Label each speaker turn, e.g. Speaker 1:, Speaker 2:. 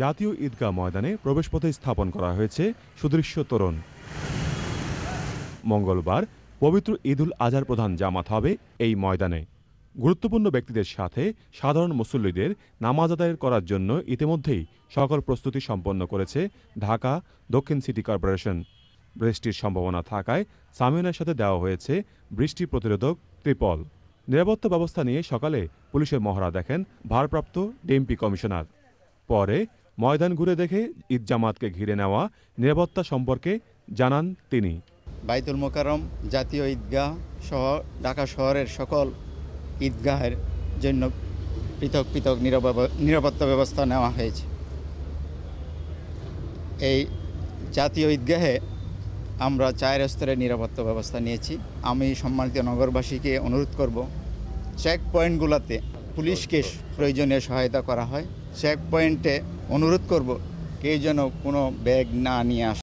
Speaker 1: জাতীয় ঈদগাহ ময়দানে প্রবেশপথে স্থাপন করা হয়েছে সুদৃশ্য তোরণ মঙ্গলবার পবিত্র ঈদুল আজহার প্রধান জামাত হবে এই ময়দানে গুরুত্বপূর্ণ ব্যক্তিদের সাথে সাধারণ মুসল্লিদের নামাজ আদায়ের করার জন্য ইতিমধ্যেই সকল প্রস্তুতি সম্পন্ন করেছে ঢাকা দক্ষিণ সিটি কর্পোরেশন বৃষ্টির সম্ভাবনা থাকায় সামিউনের সাথে দেওয়া হয়েছে বৃষ্টি প্রতিরোধক ত্রিপল নিরাপত্তা ব্যবস্থা নিয়ে সকালে পুলিশের মহড়া দেখেন ভারপ্রাপ্ত ডিএমপি কমিশনার পরে ময়দান ঘুরে দেখে ঈদ জামাতকে ঘিরে নেওয়া নিরাপত্তা সম্পর্কে জানান তিনি
Speaker 2: বাইতুল মোকারম জাতীয় ঈদগাহ সহ ঢাকা শহরের সকল ঈদগাহের জন্য পৃথক পৃথক নিরাপত্তা ব্যবস্থা নেওয়া হয়েছে এই জাতীয় ঈদগাহে আমরা চায়ের স্তরে নিরাপত্তা ব্যবস্থা নিয়েছি আমি সম্মানিত নগরবাসীকে অনুরোধ করব চেক পয়েন্টগুলোতে পুলিশকে প্রয়োজনীয় সহায়তা করা হয় চেক পয়েন্টে অনুরোধ করব কে যেন কোনো ব্যাগ না নিয়ে আসে